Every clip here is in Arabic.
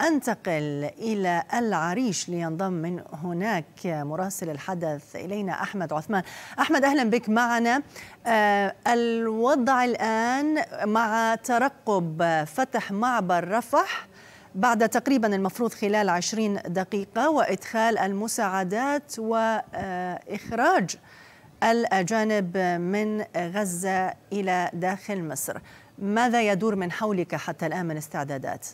أنتقل إلى العريش لينضم من هناك مراسل الحدث إلينا أحمد عثمان أحمد أهلا بك معنا آه، الوضع الآن مع ترقب فتح معبر رفح بعد تقريبا المفروض خلال عشرين دقيقة وإدخال المساعدات وإخراج الأجانب من غزة إلى داخل مصر ماذا يدور من حولك حتى الآن من استعدادات؟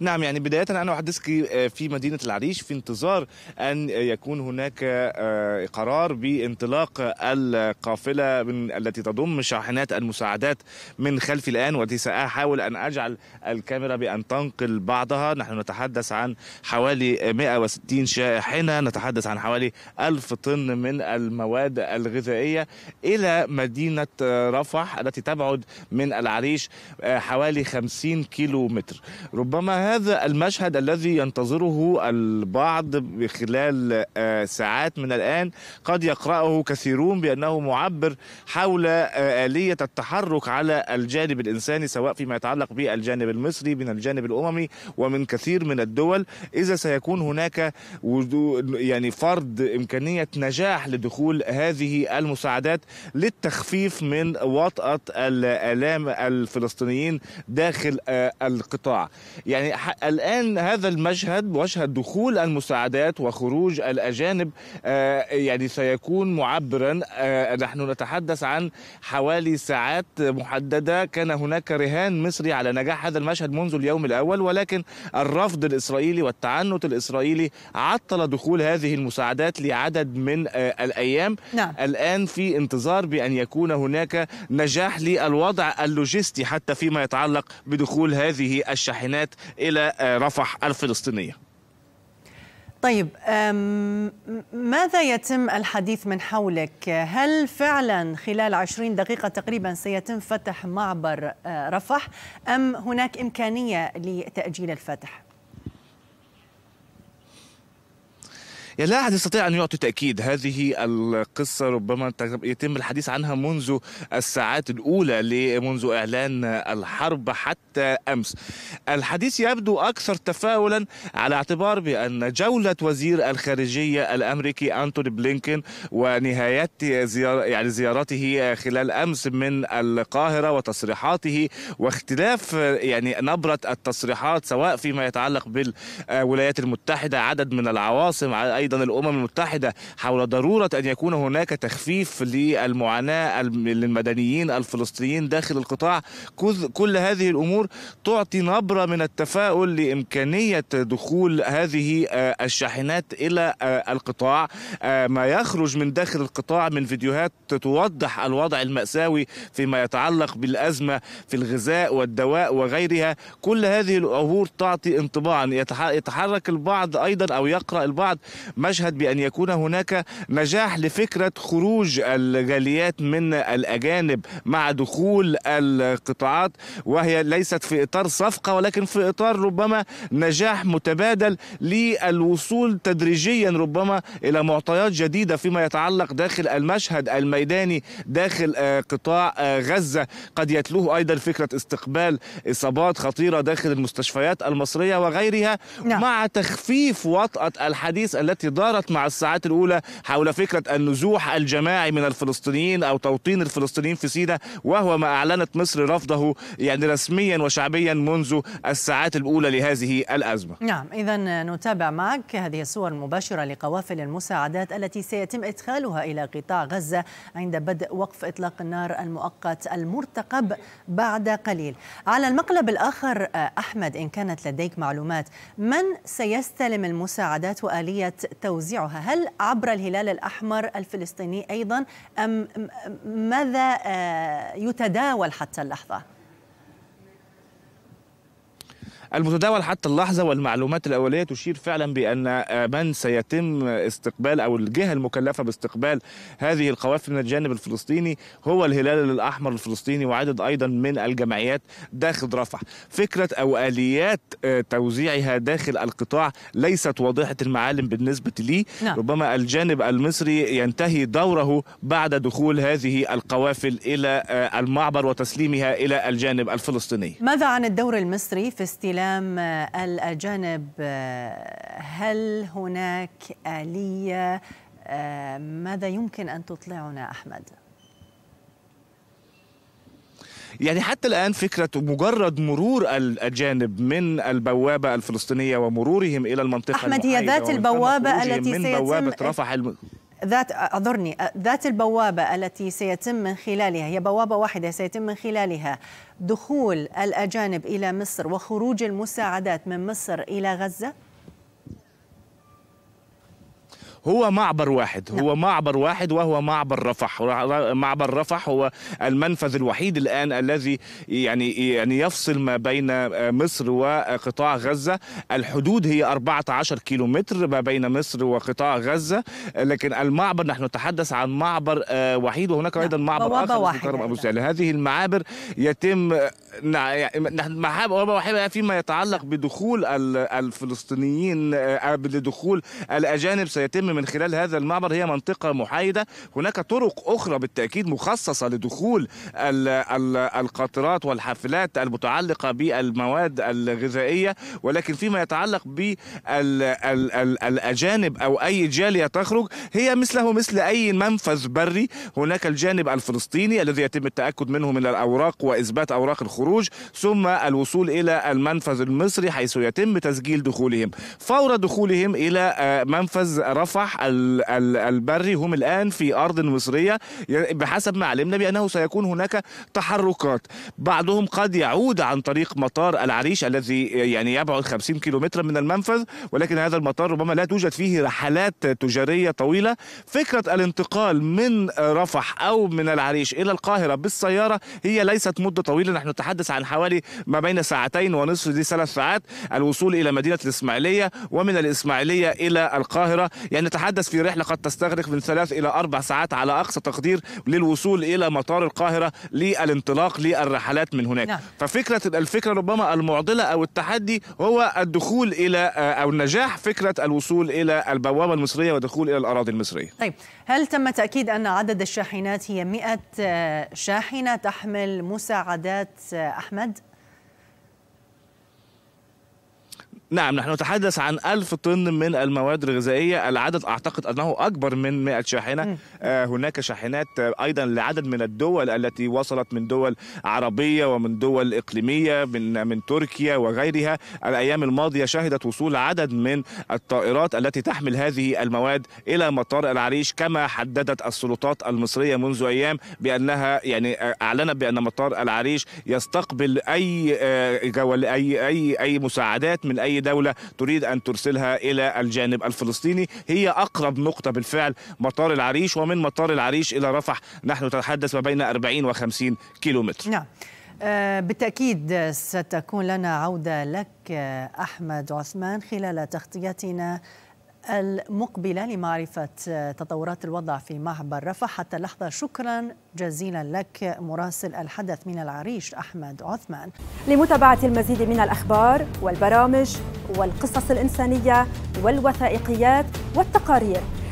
نعم يعني بداية أنا أحدثك آه، في مدينة العريش في انتظار أن يكون هناك آه، قرار بانطلاق القافلة من التي تضم شاحنات المساعدات من خلفي الآن والتي سأحاول أن أجعل الكاميرا بأن تنقل بعضها نحن نتحدث عن حوالي 160 شاحنة نتحدث عن حوالي 1000 طن من المواد الغذائية إلى مدينة آه، رفح التي تبعد من العريش حوالي 50 كيلو متر ربما هذا المشهد الذي ينتظره البعض خلال آه، ساعات من الآن قد يقرأه كثيرون بأنه معبر حول آه، آلية التحرك على الجانب الإنساني سواء فيما يتعلق بالجانب المصري من الجانب الأممي ومن كثير من الدول إذا سيكون هناك يعني فرض إمكانية نجاح لدخول هذه المساعدات للتخفيف من وطأة الآلام الفلسطينيين داخل آه، القطاع يعني الآن هذا المشهد مشهد دخول المساعدات وخروج الأجانب آه، يعني سيكون معبرا آه، نحن نتحدث عن حوالي ساعات محددة كان هناك رهان مصري على نجاح هذا المشهد منذ اليوم الأول ولكن الرفض الإسرائيلي والتعنت الإسرائيلي عطل دخول هذه المساعدات لعدد من آه، الأيام نعم. الآن في انتظار بأن يكون هناك نجاح للوضع اللوجستي حتى فيما يتعلق بدخول هذه الشاحنات إلى آه، رفح الفلسطينية طيب ماذا يتم الحديث من حولك؟ هل فعلا خلال عشرين دقيقة تقريبا سيتم فتح معبر آه، رفح أم هناك إمكانية لتأجيل الفتح؟ يعني لا أحد يستطيع أن يعطي تأكيد هذه القصة ربما يتم الحديث عنها منذ الساعات الأولى منذ إعلان الحرب حتى أمس الحديث يبدو أكثر تفاؤلا على اعتبار بأن جولة وزير الخارجية الأمريكي أنتوني بلينكن ونهاية زيار يعني زيارته خلال أمس من القاهرة وتصريحاته واختلاف يعني نبرة التصريحات سواء فيما يتعلق بالولايات المتحدة عدد من العواصم أيضا ايضا الامم المتحده حول ضروره ان يكون هناك تخفيف للمعاناه للمدنيين الفلسطينيين داخل القطاع كل هذه الامور تعطي نبره من التفاؤل لامكانيه دخول هذه آه، الشاحنات الى آه، القطاع آه، ما يخرج من داخل القطاع من فيديوهات توضح الوضع الماساوي فيما يتعلق بالازمه في الغذاء والدواء وغيرها كل هذه الامور تعطي انطباعا يتحرك البعض ايضا او يقرا البعض مشهد بأن يكون هناك نجاح لفكرة خروج الجاليات من الأجانب مع دخول القطاعات وهي ليست في إطار صفقة ولكن في إطار ربما نجاح متبادل للوصول تدريجيا ربما إلى معطيات جديدة فيما يتعلق داخل المشهد الميداني داخل آه، قطاع آه، غزة قد يتلوه أيضا فكرة استقبال إصابات خطيرة داخل المستشفيات المصرية وغيرها نعم. مع تخفيف وطأة الحديث التي التي دارت مع الساعات الأولى حول فكرة النزوح الجماعي من الفلسطينيين أو توطين الفلسطينيين في سيناء وهو ما أعلنت مصر رفضه يعني رسميا وشعبيا منذ الساعات الأولى لهذه الأزمة نعم إذا نتابع معك هذه الصور المباشرة لقوافل المساعدات التي سيتم إدخالها إلى قطاع غزة عند بدء وقف إطلاق النار المؤقت المرتقب بعد قليل على المقلب الآخر أحمد إن كانت لديك معلومات من سيستلم المساعدات وآلية توزيعها هل عبر الهلال الأحمر الفلسطيني أيضا أم ماذا آه، يتداول حتى اللحظة؟ المتداول حتى اللحظة والمعلومات الأولية تشير فعلا بأن من سيتم استقبال أو الجهة المكلفة باستقبال هذه القوافل من الجانب الفلسطيني هو الهلال الأحمر الفلسطيني وعدد أيضا من الجمعيات داخل رفح فكرة أو آليات آه، توزيعها داخل القطاع ليست واضحة المعالم بالنسبة لي نعم. ربما الجانب المصري ينتهي دوره بعد دخول هذه القوافل إلى آه، المعبر وتسليمها إلى الجانب الفلسطيني ماذا عن الدور المصري في استيلاء استلام الأجانب هل هناك آلية آه، ماذا يمكن أن تطلعنا أحمد؟ يعني حتى الان فكره مجرد مرور الاجانب من البوابه الفلسطينيه ومرورهم الى المنطقه احمد هي ذات البوابه التي سيتم رفح الم... ذات اعذرني ذات البوابه التي سيتم من خلالها هي بوابه واحده سيتم من خلالها دخول الاجانب الى مصر وخروج المساعدات من مصر الى غزه؟ هو معبر واحد نعم. هو معبر واحد وهو معبر رفح معبر رفح هو المنفذ الوحيد الآن الذي يعني يعني يفصل ما بين آه، مصر وقطاع غزة الحدود هي 14 كيلومتر ما بين مصر وقطاع غزة لكن المعبر نحن نتحدث عن معبر آه، وحيد وهناك نعم، أيضا معبر آخر واحد كرم أبو سهل هذه المعابر يتم آه، يعني معابر وحيدة فيما يتعلق بدخول الفلسطينيين بدخول الأجانب سيتم من خلال هذا المعبر هي منطقة محايدة هناك طرق أخرى بالتأكيد مخصصة لدخول القاطرات والحافلات المتعلقة بالمواد الغذائية ولكن فيما يتعلق بالأجانب أو أي جالية تخرج هي مثله مثل أي منفذ بري هناك الجانب الفلسطيني الذي يتم التأكد منه من الأوراق وإثبات أوراق الخروج ثم الوصول إلى المنفذ المصري حيث يتم تسجيل دخولهم فور دخولهم إلى آه، منفذ رفع السفح البري هم الآن في أرض مصرية بحسب ما علمنا بأنه سيكون هناك تحركات بعضهم قد يعود عن طريق مطار العريش الذي يعني يبعد 50 كيلومترا من المنفذ ولكن هذا المطار ربما لا توجد فيه رحلات تجارية طويلة فكرة الانتقال من رفح أو من العريش إلى القاهرة بالسيارة هي ليست مدة طويلة نحن نتحدث عن حوالي ما بين ساعتين ونصف دي ثلاث ساعات الوصول إلى مدينة الإسماعيلية ومن الإسماعيلية إلى القاهرة يعني نتحدث في رحلة قد تستغرق من ثلاث إلى أربع ساعات على أقصى تقدير للوصول إلى مطار القاهرة للانطلاق للرحلات من هناك نعم. ففكرة الفكرة ربما المعضلة أو التحدي هو الدخول إلى آه، أو نجاح فكرة الوصول إلى البوابة المصرية ودخول إلى الأراضي المصرية طيب هل تم تأكيد أن عدد الشاحنات هي 100 آه، شاحنة تحمل مساعدات آه، أحمد؟ نعم نحن نتحدث عن ألف طن من المواد الغذائية العدد أعتقد أنه أكبر من 100 شاحنة آه، هناك شاحنات آه، ايضا لعدد من الدول التي وصلت من دول عربيه ومن دول اقليميه من من تركيا وغيرها الايام الماضيه شهدت وصول عدد من الطائرات التي تحمل هذه المواد الى مطار العريش كما حددت السلطات المصريه منذ ايام بانها يعني آه، اعلنت بان مطار العريش يستقبل اي جول اي اي اي مساعدات من اي دوله تريد ان ترسلها الى الجانب الفلسطيني هي اقرب نقطه بالفعل مطار العريش ومن من مطار العريش إلى رفح نحن نتحدث ما بين 40 و 50 كيلومتر نعم آه، بالتأكيد ستكون لنا عودة لك آه، أحمد عثمان خلال تغطيتنا المقبلة لمعرفة آه، تطورات الوضع في معبر رفح حتى اللحظة شكرا جزيلا لك مراسل الحدث من العريش أحمد عثمان لمتابعة المزيد من الأخبار والبرامج والقصص الإنسانية والوثائقيات والتقارير